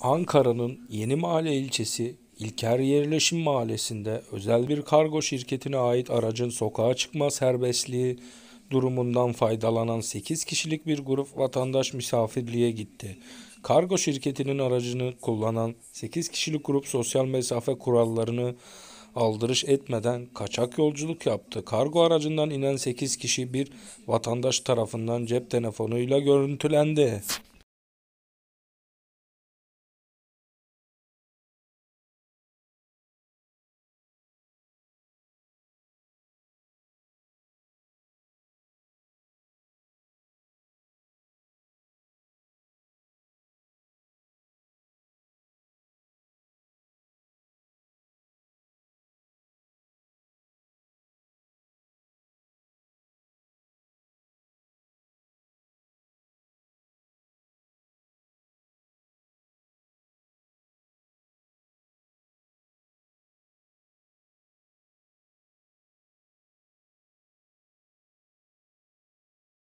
Ankara'nın Yeni Mahalle ilçesi İlker Yerleşim Mahallesi'nde özel bir kargo şirketine ait aracın sokağa çıkma serbestliği durumundan faydalanan 8 kişilik bir grup vatandaş misafirliğe gitti. Kargo şirketinin aracını kullanan 8 kişilik grup sosyal mesafe kurallarını aldırış etmeden kaçak yolculuk yaptı. Kargo aracından inen 8 kişi bir vatandaş tarafından cep telefonuyla görüntülendi.